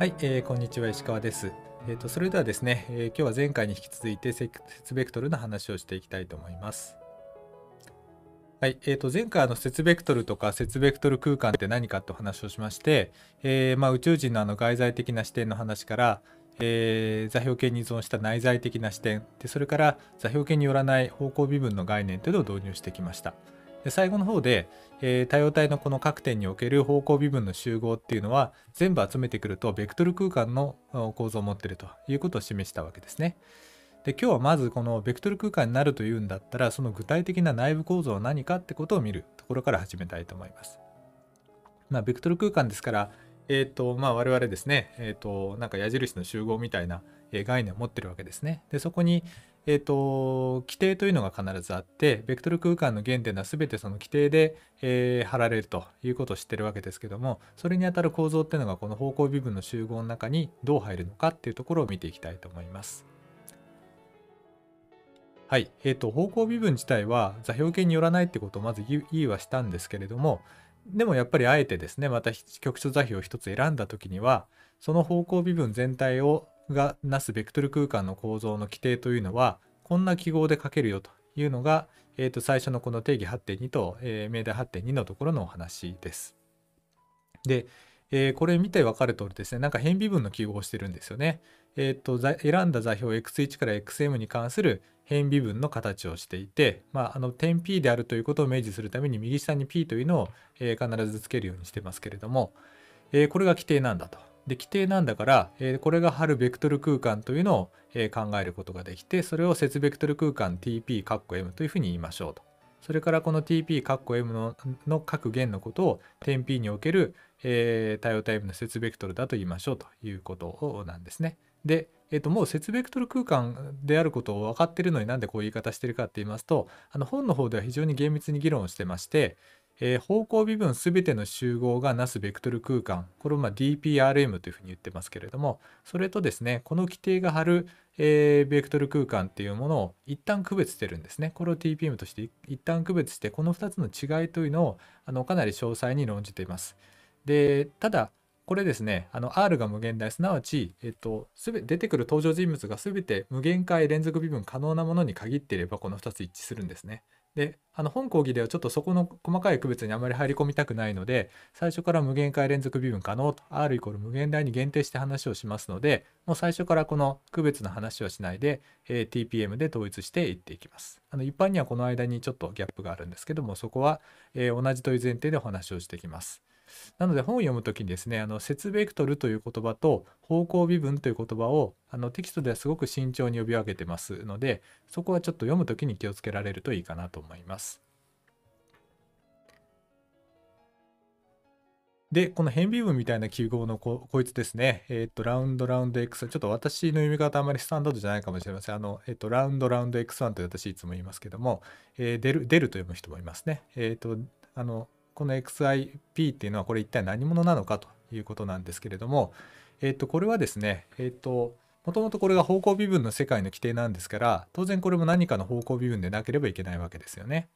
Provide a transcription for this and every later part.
はい、えー、こんにちは石川です。えーと、それではですね、えー、今日は前回に引き続いて接ベクトルの話をしていきたいと思います。はい、えー、と前回の節ベクトルとか節ベクトル空間って何かって話をしまして、えー、まあ、宇宙人のあの外在的な視点の話から、えー、座標系に依存した内在的な視点でそれから座標系によらない方向微分の概念というのを導入してきました。で最後の方で、えー、多様体のこの各点における方向微分の集合っていうのは全部集めてくるとベクトル空間の構造を持ってるということを示したわけですね。で今日はまずこのベクトル空間になるというんだったらその具体的な内部構造は何かってことを見るところから始めたいと思います。まあ、ベクトル空間ですからえーとまあ、我々ですね、えーと、なんか矢印の集合みたいな概念を持ってるわけですね。でそこにえっ、ー、と、規定というのが必ずあって、ベクトル空間の原点は全てその規定で、えー、貼られるということを知ってるわけですけども、それにあたる構造っていうのがこの方向微分の集合の中にどう入るのかっていうところを見ていきたいと思います。はい、えっ、ー、と、方向微分自体は座標形によらないってことをまず言いはしたんですけれども、でもやっぱりあえてですね、また局所座標を一つ選んだ時には、その方向微分全体をがなすベクトル空間の構造の規定というのはこんな記号で書けるよというのが、えー、と最初のこの定義8.2と、えー、命題8.2のところのお話です。で、えー、これ見てわかる通りですねなんか変微分の記号をしてるんですよね。えーと、と選んだ座標 x1 から xm に関する変微分の形をしていて、まあ、あの点 P であるということを明示するために右下に P というのを、えー、必ずつけるようにしてますけれども、えー、これが規定なんだとで規定なんだから、えー、これが貼るベクトル空間というのを、えー、考えることができてそれを節ベクトル空間 TP カ M というふうに言いましょうと。それからこの TP カ M のの各弦のことを点 P における、えー、対応タイプの節ベクトルだと言いましょうということなんですね。で、えー、ともう節ベクトル空間であることを分かってるのになんでこういう言い方してるかって言いますとあの本の方では非常に厳密に議論をしてまして、えー、方向微分べての集合がなすベクトル空間これをま DPRM というふうに言ってますけれどもそれとですねこの規定が張る、えー、ベクトル空間っていうものを一旦区別してるんですねこれを TPM として一旦区別してこの2つの違いというのをあのかなり詳細に論じていますでただこれですねあの R が無限大すなわち、えっと、すべ出てくる登場人物が全て無限回連続微分可能なものに限っていればこの2つ一致するんですねであの本講義ではちょっとそこの細かい区別にあまり入り込みたくないので最初から無限回連続微分可能と R イコール無限大に限定して話をしますのでもう最初からこの区別の話はしないで、え TPM で統一していっていきますあの一般にはこの間にちょっとギャップがあるんですけどもそこは、え同じという前提でお話をしていきますなので本を読むときにですねあの説ベクトルという言葉と方向微分という言葉をあのテキストではすごく慎重に呼び分けてますのでそこはちょっと読むときに気をつけられるといいかなと思います。で、この変微分みたいな記号のここいつですね、えっ、ー、と、ラウンドラウンド X、ちょっと私の読み方あまりスタンダードじゃないかもしれません。あの、えっ、ー、と、ラウンドラウンド X1 と私いつも言いますけども、えー、出る、出ると読む人もいますね。えっ、と、あの、この XIP っていうのはこれ一体何者なのかということなんですけれども、えっと、これはですね、えっと、もともとこれが方向微分の世界の規定なんですから、当然これも何かの方向微分でなければいけないわけですよね。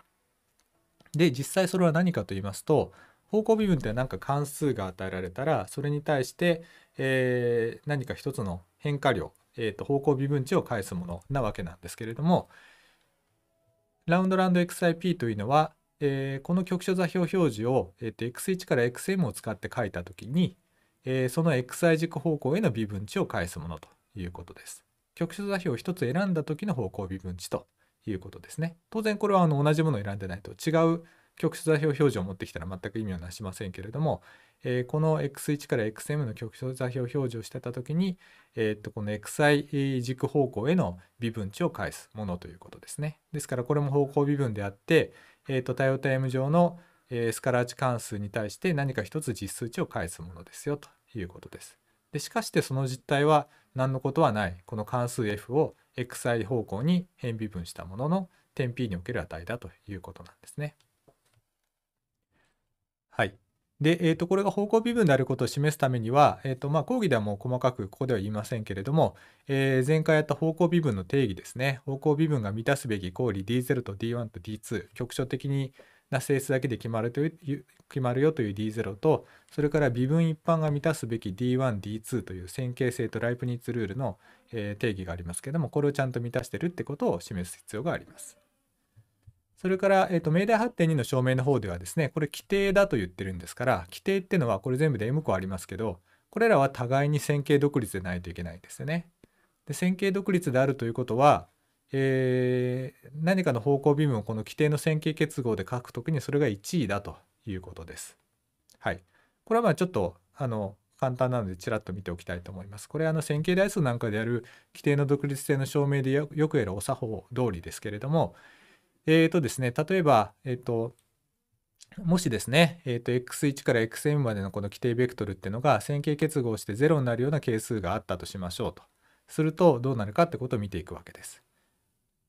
で、実際それは何かと言いますと、方向微分って何か関数が与えられたら、それに対して、えー、何か一つの変化量、えー、と方向微分値を返すものなわけなんですけれども、ラウンドランド XIP というのは、えー、この局所座標表示を、えー、と x1 から xm を使って書いた時に、えー、その xi 軸方向への微分値を返すものということです。局所座標を1つ選んだ時の方向微分値ということですね。当然これはあの同じものを選んでないと違う局所座標表示を持ってきたら全く意味はなしませんけれども、えー、この x1 から xm の局所座標表示をしてた時に、えー、っとこの xi 軸方向への微分値を返すものということですね。ですからこれも方向微分であって、えーと、と多様タイム上の、えー、スカラーチ関数に対して何か一つ実数値を返すものですよということです。でしかしてその実態は何のことはないこの関数 f を xi 方向に変微分したものの点 p における値だということなんですね。はい。で、えー、とこれが方向微分であることを示すためには、えーとまあ、講義ではもう細かくここでは言いませんけれども、えー、前回やった方向微分の定義ですね方向微分が満たすべき公理 D0 と D1 と D2 局所的にな性質だけで決まるという決まるよという D0 とそれから微分一般が満たすべき D1D2 という線形性とライプニッツルールの、えー、定義がありますけれどもこれをちゃんと満たしてるってことを示す必要があります。それから、えっ、ー、と、命題2の証明の方ではですね、これ規定だと言ってるんですから、規定ってのはこれ全部で M 個ありますけど、これらは互いに線形独立でないといけないんですよね。で線形独立であるということは、えー、何かの方向微分をこの規定の線形結合で書くときにそれが1位だということです。はい。これはまあちょっと、あの、簡単なのでちらっと見ておきたいと思います。これあの線形代数なんかでやる規定の独立性の証明でよくやるお作法通りですけれども、えー、とですね、例えば、えっ、ー、と、もしですね、えー、と x1 から xm までのこの規定ベクトルっていうのが線形結合して0になるような係数があったとしましょうと。するとどうなるかってことを見ていくわけです。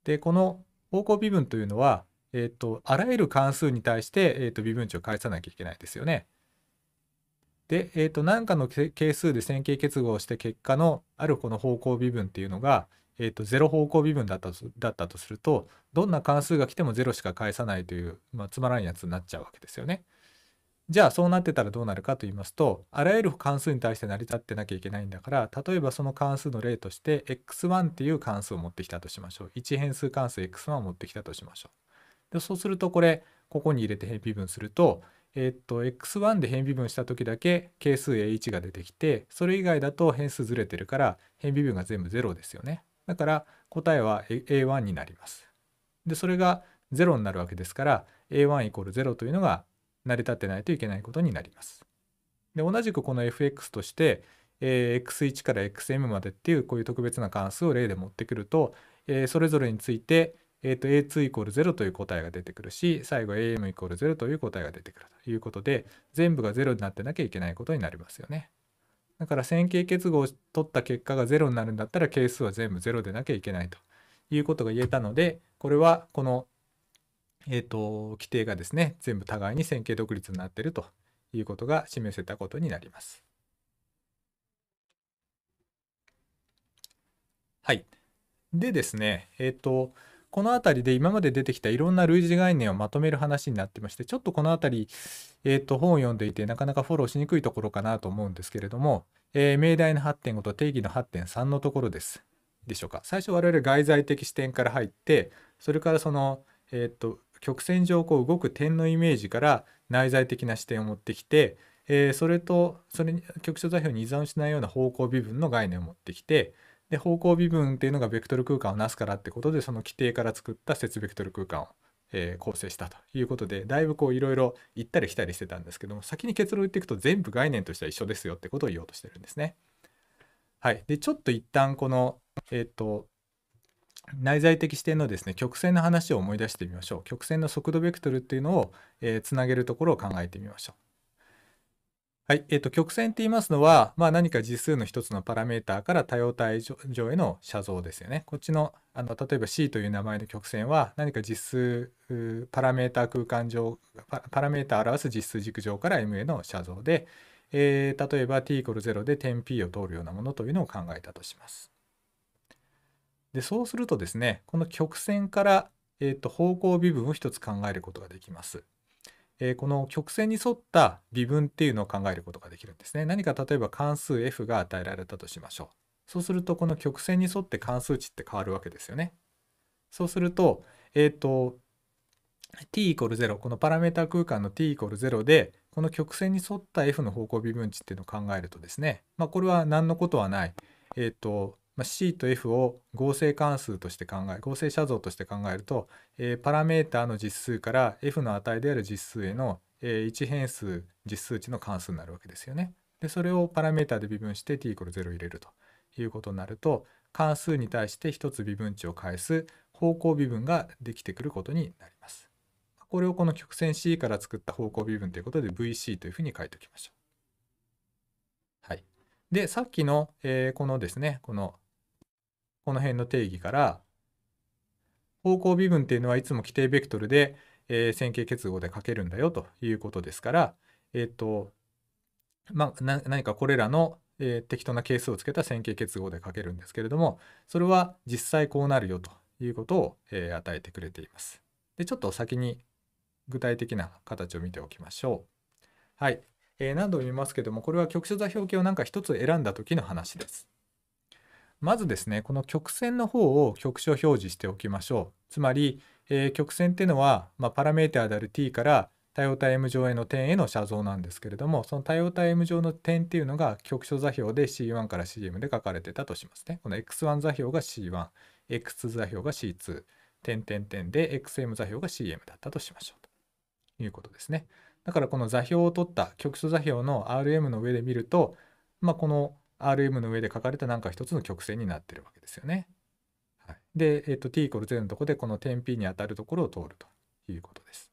で、この方向微分というのは、えっ、ー、と、あらゆる関数に対して、えっ、ー、と、微分値を返さなきゃいけないですよね。で、えっ、ー、と、何かの係数で線形結合して結果のあるこの方向微分っていうのが、えーと、0方向微分だったとだったとするとどんな関数が来ても0しか返さないという、まあ、つまらんやつになっちゃうわけですよね。じゃあそうなってたらどうなるかと言いますとあらゆる関数に対して成り立ってなきゃいけないんだから例えばその関数の例として x1 っていう関数を持ってきたとしましょう1変数関数 x1 を持ってきたとしましょうでそうするとこれここに入れて変微分するとえー、っと x1 で変微分した時だけ係数 a1 が出てきてそれ以外だと変数ずれてるから変微分が全部0ですよねだから答えは A1 になります。でそれが0になるわけですから A1 イコール0というのが成り立ってないといけないことになります。で同じくこの fx として、えー、x1 から xm までっていうこういう特別な関数を例で持ってくると、えー、それぞれについて、えーと、a2 イコール0という答えが出てくるし最後 am イコール0という答えが出てくるということで全部が0になってなきゃいけないことになりますよね。だから線形結合を取った結果が0になるんだったら係数は全部0でなきゃいけないということが言えたのでこれはこの、えーと、規定がですね全部互いに線形独立になっているということが示せたことになります。はい。でですね、えっ、ー、と、この辺りで今まで出てきたいろんな類似概念をまとめる話になってましてちょっとこの辺り、えー、と本を読んでいてなかなかフォローしにくいところかなと思うんですけれども、えー、命題の8.5と定義の8.3のところです。でしょうか最初我々外在的視点から入ってそれからその、えーと、曲線上こう動く点のイメージから内在的な視点を持ってきて、えー、それとそれに局所座標に依存しないような方向微分の概念を持ってきてで方向微分っていうのがベクトル空間をなすからってことでその規定から作った節ベクトル空間を、えー、構成したということでだいぶこういろいろ行ったり来たりしてたんですけども先に結論言っていくと全部概念としては一緒ですよってことを言おうとしてるんですね。はい、でちょっと一旦この、えーと、内在的視点のですね曲線の話を思い出してみましょう曲線の速度ベクトルっていうのを、えー、つなげるところを考えてみましょう。はい、えっ、ー、と、曲線って言いますのは、まあ、何か実数の一つのパラメータから多様体上への写像ですよね。こっちの、あの、例えば C という名前の曲線は、何か実数パラメータ空間上、パラメータを表す実数軸上から M への写像で、えー、例えば t イコール0で点 P を通るようなものというのを考えたとします。で、そうするとですね、この曲線から、えっ、ー、と、方向微分を一つ考えることができます。えー、この曲線に沿った微分っていうのを考えることができるんですね。何か例えば関数 f が与えられたとしましょう。そうするとこの曲線に沿って関数値って変わるわけですよね。そうすると、えっ、ー、と、t イコール0このパラメータ空間の t イコール0でこの曲線に沿った f の方向微分値っていうのを考えるとですね、まあ、これは何のことはない、えっ、ー、とまあ、C と F を合成関数として考え合成写像として考えると、えー、パラメータの実数から F の値である実数への、えー、1変数実数値の関数になるわけですよね。でそれをパラメータで微分して t 0入れるということになると関数に対して1つ微分値を返す方向微分ができてくることになります。これをこの曲線 C から作った方向微分ということで VC というふうに書いておきましょう。はい、でさっきの、えー、このですねこのこの辺の定義から方向微分っていうのはいつも規定ベクトルで、えー、線形結合で書けるんだよということですから、えっ、ー、と、まあ、何かこれらの、えー、適当な係数をつけた線形結合で書けるんですけれども、それは実際こうなるよということを、えー、与えてくれています。で、ちょっと先に具体的な形を見ておきましょう。はい。えー、何度も見ますけども、これは局所座標系を何か一つ選んだ時の話です。まずですねこの曲線の方を局所表示しておきましょうつまり、えー、曲線っていうのは、まあ、パラメータである t から多様体 M 上への点への写像なんですけれどもその多様体 M 上の点っていうのが局所座標で C1 から CM で書かれてたとしますねこの X1 座標が C1X2 座標が C2 点点点で XM 座標が CM だったとしましょうということですねだからこの座標を取った局所座標の RM の上で見るとまあこの RM の上で書かれた何か一つの曲線になってるわけですよね。はい、で、えっと、t コ0のとこでこの点 P に当たるところを通るということです。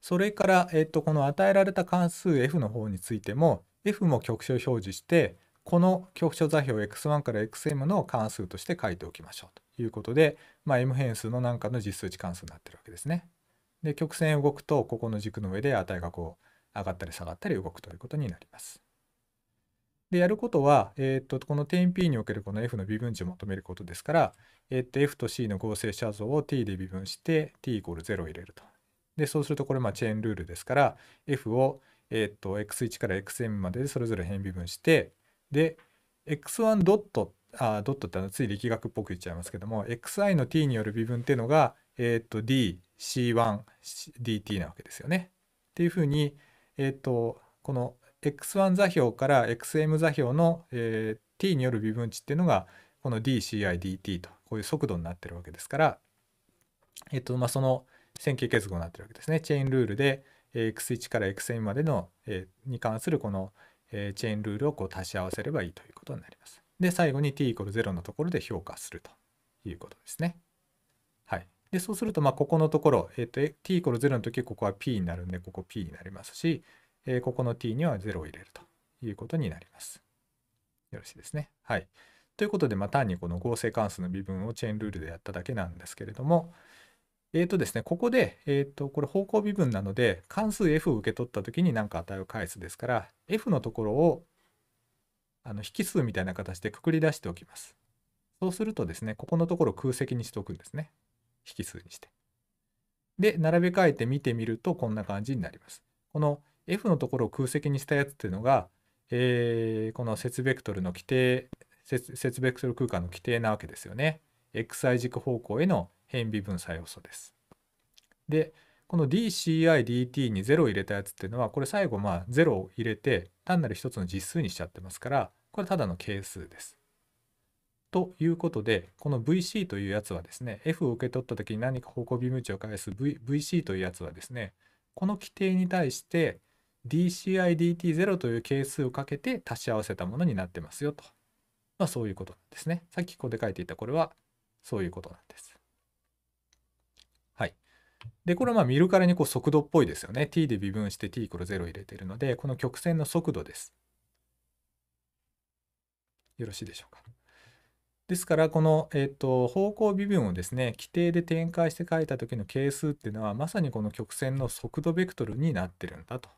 それから、えっと、この与えられた関数 f の方についても f も局所表示してこの局所座標 x1 から xm の関数として書いておきましょうということで、まあ、m 変数の何かの実数値関数になってるわけですね。で曲線動くとここの軸の上で値がこう上がったり下がったり動くということになります。で、やることは、えっ、と、この点 P におけるこの F の微分値を求めることですから、えっ、と、F と C の合成写像を T で微分して、T イコール0を入れると。で、そうするとこれ、まあ、チェーンルールですから、F を、えっ、と、X1 から XM までそれぞれ変微分して、で、X1 ドット、あ、ドットってのつい力学っぽく言っちゃいますけども、Xi の T による微分っていうのが、えっ、と、D、C1、DT なわけですよね。っていうふうに、えっ、と、この X1 座標から XM 座標の、えー、t による微分値っていうのがこの dCIdt とこういう速度になってるわけですから、えっとまあ、その線形結合になってるわけですね。チェーンルールで X1 から XM までの、えー、に関するこの、えー、チェーンルールをこう足し合わせればいいということになります。で最後に t イコール0のところで評価するということですね。はい、でそうするとまあここのところ、えーと、t イコール0の時ここは p になるんでここ p になりますしえー、ここの t には0を入れるということになります。よろしいですね。はい。ということで、まあ、単にこの合成関数の微分をチェーンルールでやっただけなんですけれども、えっ、ー、とですね、ここで、えっ、ー、と、これ方向微分なので、関数 f を受け取った時に何か値を返すですから、f のところをあの引数みたいな形でくくり出しておきます。そうするとですね、ここのところ空席にしておくんですね。引数にして。で、並べ替えて見てみると、こんな感じになります。この F のところを空席にしたやつっていうのが、えー、この節ベクトルの規定節ベクトル空間の規定なわけですよね。xi 軸方向への変微分作要素です。でこの dcidt に0を入れたやつっていうのはこれ最後まあ0を入れて単なる一つの実数にしちゃってますからこれただの係数です。ということでこの vc というやつはですね f を受け取った時に何か方向微分値を返す、v、c というやつはですねこの規定に対して DCIDT0 という係数をかけて足し合わせたものになってますよと。まあそういうことなんですね。さっきここで書いていたこれはそういうことなんです。はい。で、これはまあ見るからにこう速度っぽいですよね。t で微分して t イコール0入れているので、この曲線の速度です。よろしいでしょうか。ですから、この、えっ、ー、と、方向微分をですね、規定で展開して書いた時の係数っていうのは、まさにこの曲線の速度ベクトルになってるんだと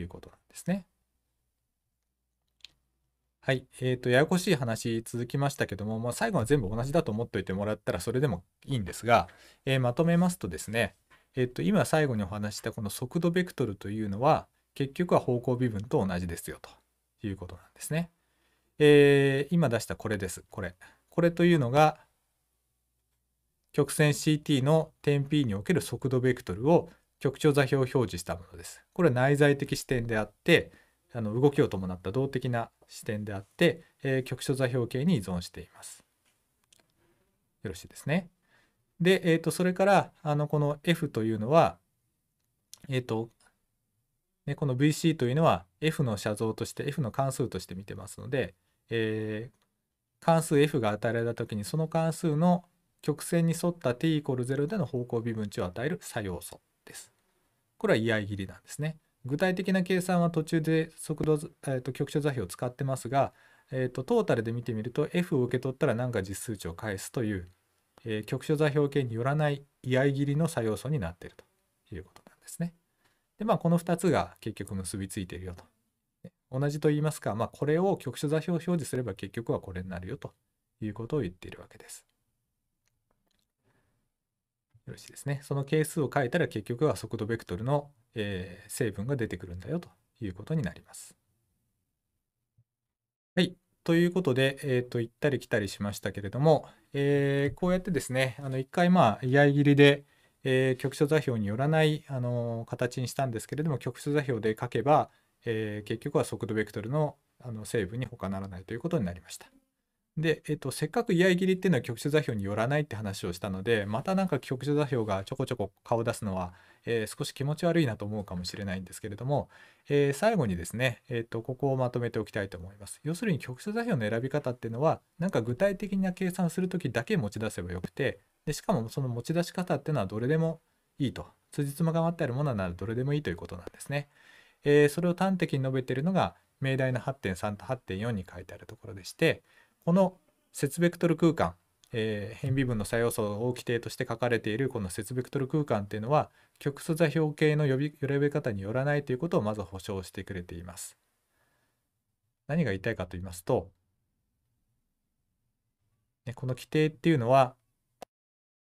いうことなんですね。はい。えっ、ー、と、ややこしい話続きましたけども、まあ、最後は全部同じだと思っておいてもらったらそれでもいいんですが、えー、まとめますとですね、えっ、ー、と、今最後にお話したこの速度ベクトルというのは、結局は方向微分と同じですよということなんですね。えー、今出したこれです。これ。これというのが、曲線 CT の点 P における速度ベクトルを局長座標を表示したものです。これは内在的視点であってあの動きを伴った動的な視点であって、えー、局所座標系に依存しています。よろしいですね。で、えーと、それからあのこの F というのは、えーとね、この VC というのは F の写像として F の関数として見てますので、えー、関数 F が与えられた時にその関数の曲線に沿った t=0 での方向微分値を与える作用素これは居合切りなんですね。具体的な計算は途中で速度、えー、と局所座標を使ってますが、えー、とトータルで見てみると F を受け取ったら何か実数値を返すという、えー、局所座標系によらない居合切りの作用素になっているということなんですね。でまあこの2つが結局結びついているよと。同じと言いますか、まあ、これを局所座標を表示すれば結局はこれになるよということを言っているわけです。よろしいですね。その係数を変えたら結局は速度ベクトルの、えー、成分が出てくるんだよということになります。はい。ということで、えっ、ー、と、行ったり来たりしましたけれども、えー、こうやってですね、あの、一回まあ、居合切りで、え局所座標によらない、あの形にしたんですけれども、局所座標で書けば、え結局は速度ベクトルのあの成分に他ならないということになりました。で、えっと、せっかく居合切りっていうのは局所座標によらないって話をしたのでまたなんか局所座標がちょこちょこ顔を出すのは、えー、少し気持ち悪いなと思うかもしれないんですけれども、えー、最後にですね、えっと、ここをまとめておきたいと思います要するに局所座標の選び方っていうのはなんか具体的な計算する時だけ持ち出せばよくてでしかもその持ち出し方っていうのはどれでもいいと辻褄が合ってあるものならどれでもいいということなんですね、えー、それを端的に述べているのが命題の8.3と8.4に書いてあるところでしてこの節ベクトル空間、えー、変微分の作用素を規定として書かれているこの節ベクトル空間っていうのは極素座標系の呼び呼び方によらないということをまず保証してくれています。何が言いたいかと言いますと、ね、この規定っていうのは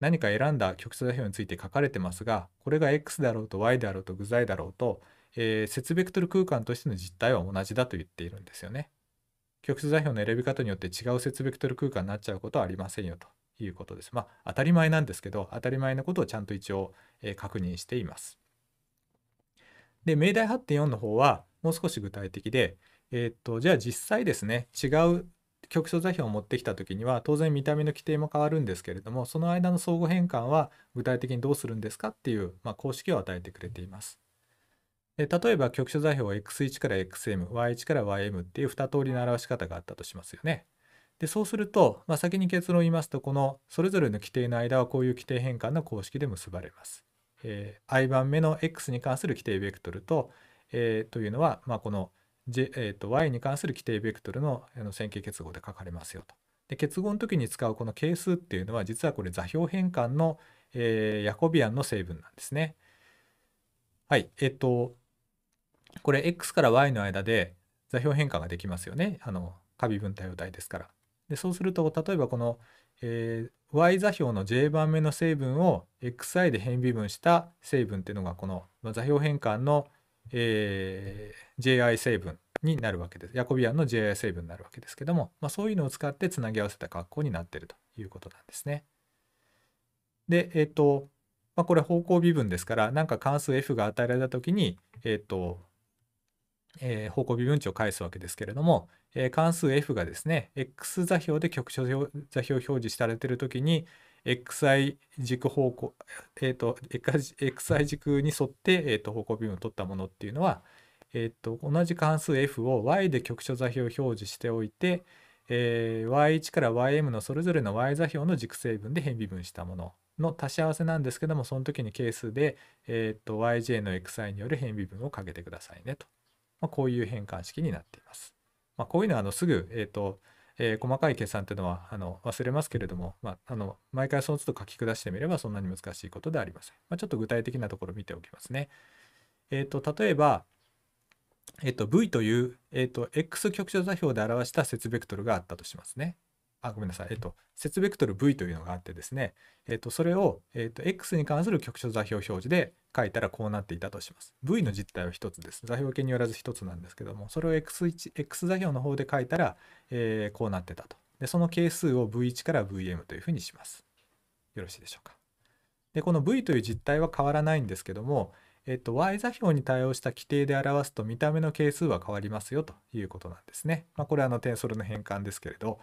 何か選んだ極数座標について書かれてますがこれが x だろうと y だろうと具材だろうと、えー、節ベクトル空間としての実態は同じだと言っているんですよね。極数座標の選び方によって違う説ベクトル空間になっちゃうことはありませんよということです。まあ当たり前なんですけど当たり前のことをちゃんと一応、え確認しています。で命題8.4の方はもう少し具体的で、えー、っとじゃあ実際ですね違う局所座標を持ってきた時には当然見た目の規定も変わるんですけれどもその間の相互変換は具体的にどうするんですかっていう、まあ、公式を与えてくれています。例えば局所座標は x1 から xm、y1 から ym っていう2通りの表し方があったとしますよね。でそうすると、まあ、先に結論を言いますとこのそれぞれの規定の間はこういう規定変換の公式で結ばれます。えー、i 番目の x に関する規定ベクトルと、えー、というのは、まあ、この、J えー、と y に関する規定ベクトルの線形結合で書かれますよと。で結合の時に使うこの係数っていうのは実はこれ座標変換の、えー、ヤコビアンの成分なんですね。はい。えっ、ー、とこれ x から y の間で座標変換ができますよね。あの、カビ分対応体ですから。で、そうすると、例えばこの、えー、y 座標の j 番目の成分を xi で変微分した成分っていうのが、この、座標変換の、えー、ji 成分になるわけです。ヤコビアンの ji 成分になるわけですけども、まあ、そういうのを使ってつなぎ合わせた格好になっているということなんですね。で、えっ、ー、と、まあ、これ方向微分ですから、なんか関数 f が与えられた時に、えっ、ー、と、えー、方向微分値を返すわけですけれども、えー、関数 f がですね x 座標で局所座標表示されてる時に xi 軸方向、えーと、xi 軸に沿って、えーと、方向微分を取ったものっていうのは、えーと、同じ関数 f を y で局所座標を表示しておいて、えー、y1 から ym のそれぞれの y 座標の軸成分で変微分したものの足し合わせなんですけどもその時に係数で、えー、と yj の xi による変微分をかけてくださいねと。まあ、こういう変換式になっています。まあ、こういうのはあのすぐ、えーとえー、細かい計算というのはあの忘れますけれども、まあ、あの毎回その都度書き下してみればそんなに難しいことではありません。まあ、ちょっと具体的なところを見ておきますね。えーと、例えば、えーと、V という、えーと、と X 局所座標で表した節ベクトルがあったとしますね。あごめんなさい、えっと、節ベクトル V というのがあってですね、えっと、それを、えっと、X に関する局所座標表示で書いたらこうなっていたとします。V の実態は1つです。座標系によらず1つなんですけども、それを X1 X 座標の方で書いたら、えー、こうなってたと。で、その係数を V1 から Vm というふうにします。よろしいでしょうか。で、この V という実態は変わらないんですけども、えっと、y 座標に対応した規定で表すと見た目の係数は変わりますよということなんですね。まあ、これはあのテンソルの変換ですけれど、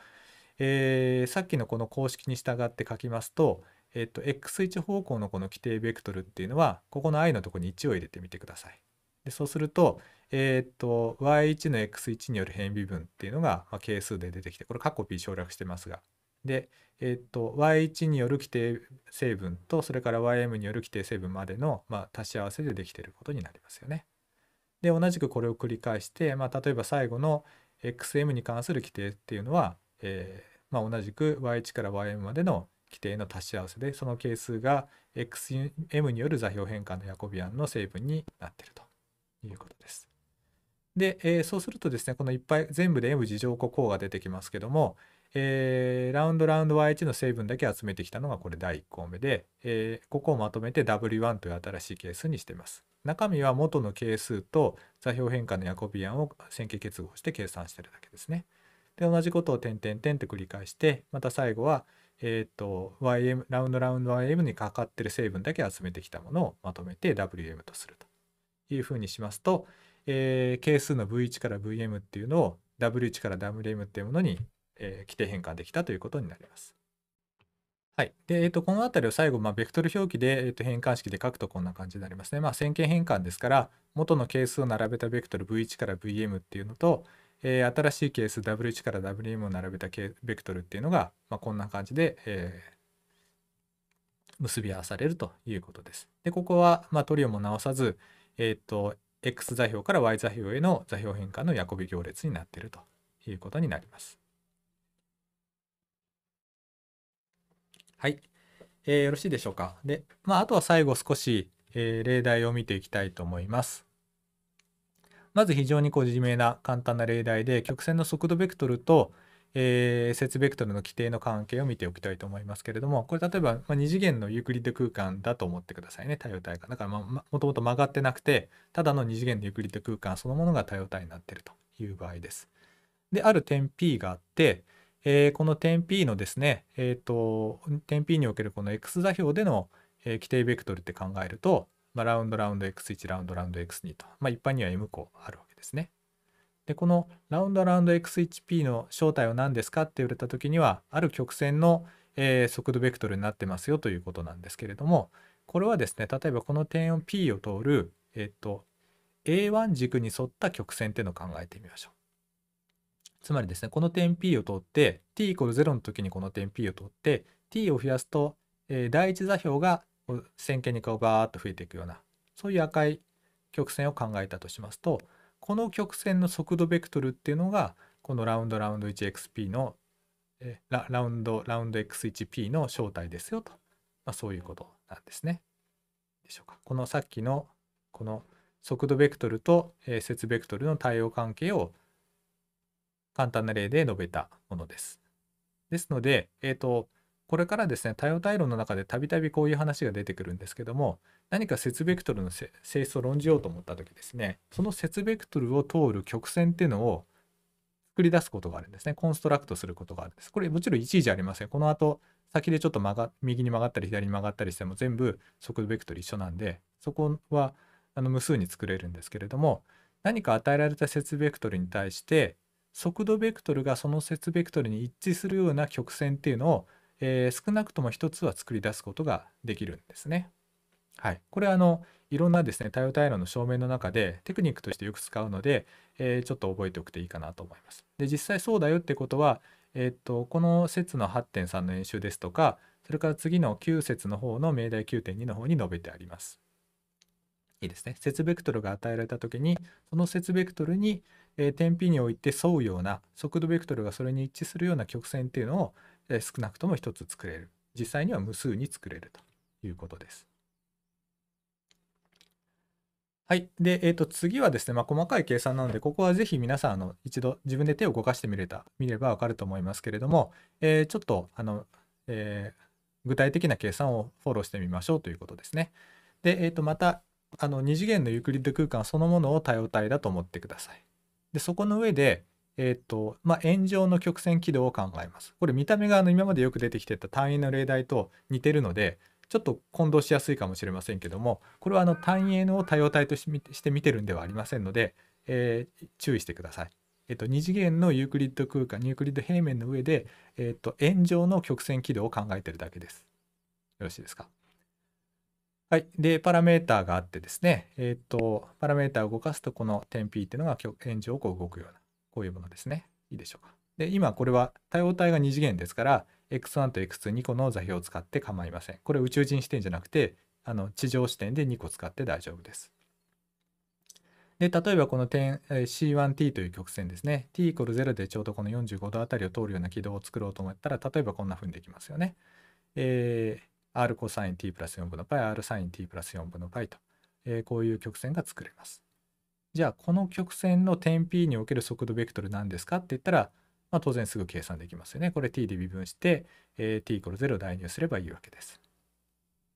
えー、さっきのこの公式に従って書きますと、えっと、x1 方向のこの規定ベクトルっていうのは、ここの i のとこに1を入れてみてください。でそうすると、えっと、y1 の x1 による変微分っていうのが、まあ、係数で出てきて、これ、カッコ p 省略してますが。で、えっと、y1 による規定成分と、それから ym による規定成分までの、まあ、足し合わせでできていることになりますよね。で、同じくこれを繰り返して、まあ、例えば最後の xm に関する規定っていうのは、えー、まあ、同じく y1 から ym までの規定の足し合わせでその係数が xm による座標変換のヤコビアンの成分になっているということです。で、えー、そうするとですねこのいっぱい全部で m 次乗個項が出てきますけども、えー、ラウンドラウンド y1 の成分だけ集めてきたのがこれ第1項目で、えー、ここをまとめて w1 という新しい係数にしています。中身は元の係数と座標変換のヤコビアンを線形結合して計算してるだけですね。で同じことを点点点って繰り返してまた最後はえっ、と YM ラウンドラウンド YM にかかってる成分だけ集めてきたものをまとめて WM とするというふうにしますと、えー、係数の V1 から VM っていうのを W1 から WM っていうものに、えー、規定変換できたということになります。はい。で、えっ、ー、と、この辺りを最後、まあ、ベクトル表記で、えっ、ー、と、変換式で書くとこんな感じになりますね。まあ、線形変換ですから、元の係数を並べたベクトル V1 から VM っていうのと、えー、新しい係数 W1 から WM を並べたベクトルっていうのが、まあ、こんな感じで、えー、結び合わされるということです。で、ここは、まあ、トリオも直さず、えっ、ー、と、X 座標から Y 座標への座標変換の横コ行列になっているということになります。はい。えー、よろしいでしょうか。で、まあ、あとは最後少し、えー、例題を見ていきたいと思います。まず非常にこう自明な簡単な例題で曲線の速度ベクトルと、えー、ベクトルの規定の関係を見ておきたいと思いますけれどもこれ例えば、まあ、2次元のユークリッド空間だと思ってくださいね多様体がだからもともと曲がってなくてただの2次元のユークリッド空間そのものが多様体になっているという場合です。である点 P があって、えー、この点 P のですね、えーと、点 P におけるこの x 座標での、え規定ベクトルって考えるとまあ、ラウンドラウンド X1 ラウンドラウンド X2 と、まあ、一般には M 個あるわけですね。でこのラウンドラウンド X1P の正体は何ですかって言われた時にはある曲線の、えー、速度ベクトルになってますよということなんですけれどもこれはですね例えばこの点を P を通る、えっと A1 軸に沿った曲線っていうのを考えてみましょう。つまりですねこの点 P を通って t=0 の時にこの点 P を通って t を増やすと、えー、第1座標が線形にこうバーッと増えていくようなそういう赤い曲線を考えたとしますとこの曲線の速度ベクトルっていうのがこのラウンドラウンド 1xp のえララウンドラウンド x1p の正体ですよと、まあ、そういうことなんですね。でしょうか。このさっきのこの速度ベクトルと、えベクトルの対応関係を簡単な例で述べたものです。ですので、えっ、ー、とこれからですね多様体論の中でたびたびこういう話が出てくるんですけども何か節ベクトルの性質を論じようと思った時ですねその節ベクトルを通る曲線っていうのを作り出すことがあるんですねコンストラクトすることがあるんですこれもちろん一時じゃありませんこの後先でちょっと曲が右に曲がったり左に曲がったりしても全部速度ベクトル一緒なんでそこはあの無数に作れるんですけれども何か与えられた節ベクトルに対して速度ベクトルがその節ベクトルに一致するような曲線っていうのをえー、少なくとも1つは作り出すことができるんですね。はい、これあのいろんなですね多様対話の証明の中でテクニックとしてよく使うので、えー、ちょっと覚えておくといいかなと思います。で実際そうだよってことは、えー、っとこの説の8.3の演習ですとかそれから次の9節の方の命題9.2の方に述べてあります。いいですね。説ベクトルが与えられた時にその説ベクトルに、えー、点 P において沿うような速度ベクトルがそれに一致するような曲線っていうのを少なくとも1つ作れる実際には無数に作れるということです。はい。で、えっ、ー、と、次はですね、まあ、細かい計算なので、ここはぜひ皆さん、あの、一度自分で手を動かしてみれた、見ればわかると思いますけれども、えー、ちょっと、あの、えー、具体的な計算をフォローしてみましょうということですね。で、えっ、と、また、あの、二次元のユークリッド空間そのものを多様体だと思ってください。で、そこの上で、えっ、と、まあ、円の曲線軌道を考えます。これ見た目があの今までよく出てきてた単位の例題と似てるので、ちょっと混同しやすいかもしれませんけども、これはあの単 n を多様体として見てるんではありませんので、えー、注意してください。えっ、と、二次元のユークリッド空間、ユークリッド平面の上で、えっ、と、円状の曲線軌道を考えてるだけです。よろしいですか。はい。で、パラメーターがあってですね、えっ、と、パラメーターを動かすと、この点 P っていうのが円状をこう動くような。こういうものですね。いいでしょうか。で、今これは多様体が2次元ですから、X1 と X22 個の座標を使って構いません。これ宇宙人視点じゃなくて、あの地上視点で2個使って大丈夫です。で、例えばこの点 C1t という曲線ですね。t イコール0でちょうどこの45度あたりを通るような軌道を作ろうと思ったら、例えばこんな風にできますよね。えー、r コサイン t プラス4分の π、r サイン t プラス4分の π と、えー、こういう曲線が作れます。じゃあこの曲線の点 P における速度ベクトル何ですかって言ったら、まあ、当然すぐ計算できますよね。これ t で微分して、えー、t イコール0を代入すればいいわけです。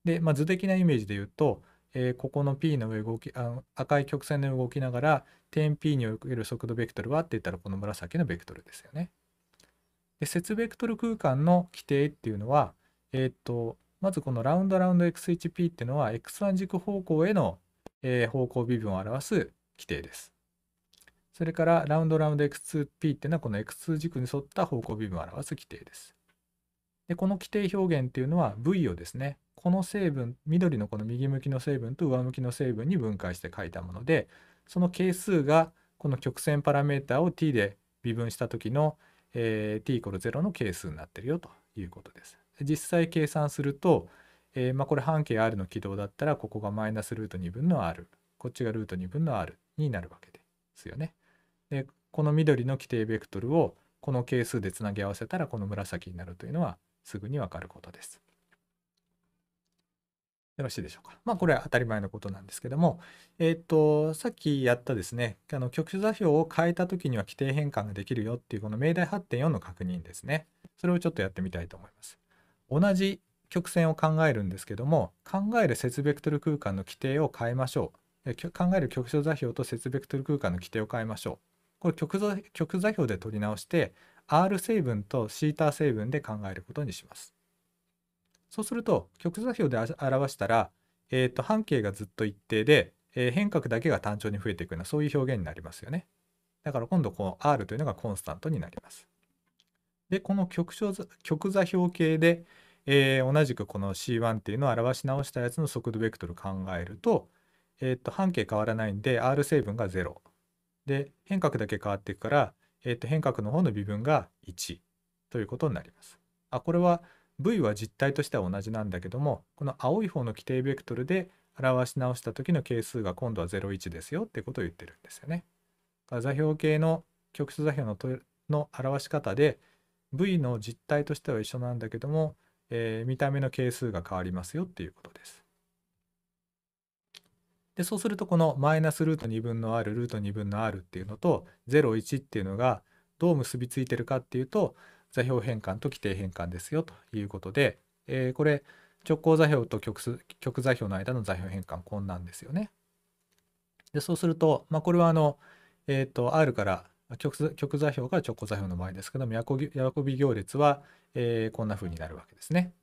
で、まあ、図的なイメージで言うと、えー、ここの P の上動きあ赤い曲線で動きながら点 P における速度ベクトルはって言ったらこの紫のベクトルですよね。で節ベクトル空間の規定っていうのは、えー、っとまずこのラウンドラウンド x1p っていうのは x1 軸方向への、えー、方向微分を表す規定です。それからラウンドラウンド X2P っていうのはこの X2 軸に沿った方向微分を表す規定です。でこの規定表現っていうのは V をですねこの成分緑のこの右向きの成分と上向きの成分に分解して書いたものでその係数がこの曲線パラメータを t で微分した時の、えー、t イコール0の係数になってるよということです。実際計算すると、えー、まあ、これ半径 r の軌道だったらここがマイナスルート2分の r こっちがルート2分の r になるわけですよね。でこの緑の規定ベクトルをこの係数でつなぎ合わせたらこの紫になるというのはすぐにわかることです。よろしいでしょうか。まあこれは当たり前のことなんですけども、えっ、と、さっきやったですね、あの局所座標を変えた時には規定変換ができるよっていうこの命題8.4の確認ですね。それをちょっとやってみたいと思います。同じ曲線を考えるんですけども、考える節ベクトル空間の規定を変えましょう。考える局所座標と接ベクトル空間の規定を変えましょう。これ極極座標で取り直して R 成分と θ 成分で考えることにします。そうすると極座標で表したら、えーと、半径がずっと一定で、えー、変革だけが単調に増えていくようなそういう表現になりますよね。だから今度この R というのがコンスタントになります。でこの極極座標系で、えー、同じくこの C1 っていうのを表し直したやつの速度ベクトル考えるとえー、と、半径変わらないんで、R 成分が0。で、変角だけ変わっていくから、えー、と、変角の方の微分が1ということになります。あ、これは V は実体としては同じなんだけども、この青い方の規定ベクトルで表し直した時の係数が今度は01ですよってことを言ってるんですよね。座標系の局所座標のの表し方で V の実体としては一緒なんだけども、えー、見た目の係数が変わりますよっていうことです。でそうするとこのマイナスルート2分の r ルート2分の r っていうのと01っていうのがどう結びついてるかっていうと座標変換と規定変換ですよということで、えー、これ直行座標と極座標の間の座標変換こんなんですよね。でそうすると、まあ、これはあの、えっ、ー、と r から極極座標から直行座標の場合ですけどもコビ行列は、えー、こんな風になるわけですね。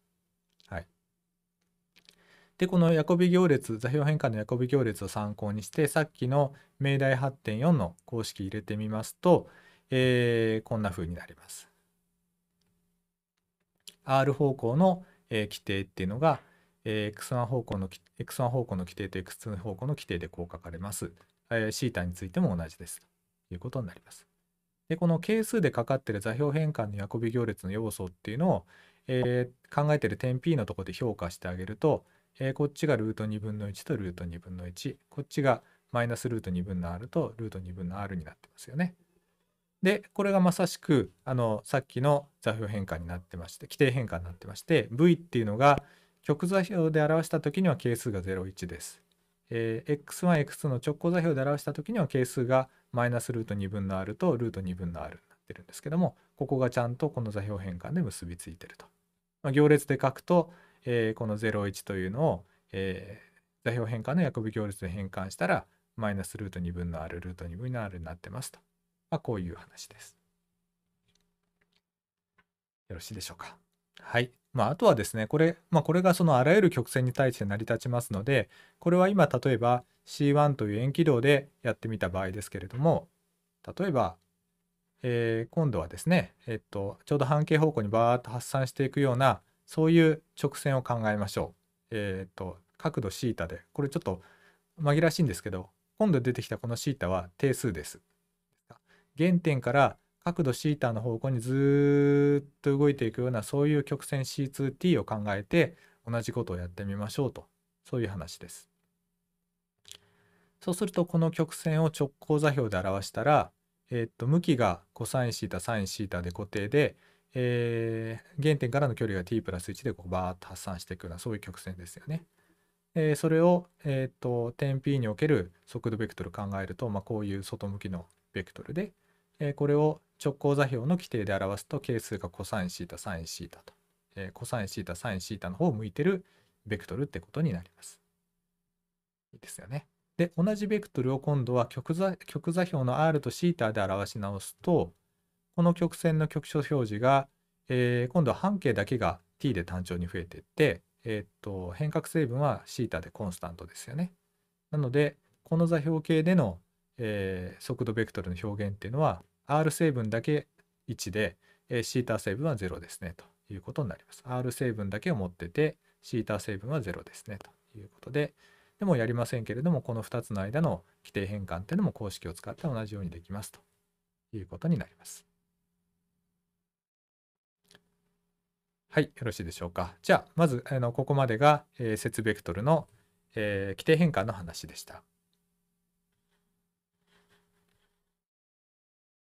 でこのヤコビ行列座標変換のヤコビ行列を参考にしてさっきの命題8.4の公式入れてみますと、えー、こんな風になります。R 方向の、えー、規定っていうのが、えー、X1 方向の X1 方向の規定と X2 方向の規定でこう書かれます。えー、θ についても同じです。ということになります。でこの係数でかかってる座標変換のヤコビ行列の要素っていうのを、えー、考えてる点 P のところで評価してあげるとえー、こっちがルート2分の1とルート2分の1、こっちがマイナスルート2分の r とルート2分の r になってますよね。で、これがまさしく、あの、さっきの座標変換になってまして、規定変換になってまして、v っていうのが極座標で表した時には係数が0、1です。えー、x1、x2 の直行座標で表した時には係数がマイナスルート2分の r とルート2分の r になってるんですけども、ここがちゃんとこの座標変換で結びついてると。まあ、行列で書くと、えー、この01というのを、えー、座標変換の薬部行列で変換したら、マイナスルート2分の r ルート2分の r になってますと。まあ、こういう話です。よろしいでしょうか。はい。まあ、あとはですね、これ、まあ、これがそのあらゆる曲線に対して成り立ちますので、これは今、例えば C1 という円軌道でやってみた場合ですけれども、例えば、えー、今度はですね、えっと、ちょうど半径方向にバーッと発散していくような、そういう直線を考えましょう。えっ、ー、と角度 θ でこれちょっと紛らわしいんですけど今度出てきたこの θ は定数です。原点から角度 θ の方向にずっと動いていくようなそういう曲線 C2t を考えて同じことをやってみましょうとそういう話です。そうするとこの曲線を直交座標で表したら、えー、っと向きが cosθ sinθ で固定でえー、原点からの距離が t プラス1でこうバーッと発散していくようなそういう曲線ですよね。えー、それを、えーと、点 P における速度ベクトル考えると、まあ、こういう外向きのベクトルで、えー、これを直行座標の規定で表すと係数が cosθsinθ と、えー、cosθsinθ の方を向いてるベクトルってことになります。いいですよね。で同じベクトルを今度は極座極座標の r と θ で表し直すとこの曲線の局所表示が、えー、今度は半径だけが t で単調に増えていって、えー、っと変革成分は θ でコンスタントですよね。なのでこの座標系での、えー、速度ベクトルの表現っていうのは r 成分だけ1で、えー、θ 成分は0ですねということになります。r 成分だけを持ってて θ 成分は0ですねということででもやりませんけれどもこの2つの間の規定変換っていうのも公式を使って同じようにできますということになります。はい、よろしいでしょうか。じゃあ、まず、あのここまでが、えー、節ベクトルの、えー、規定変換の話でした。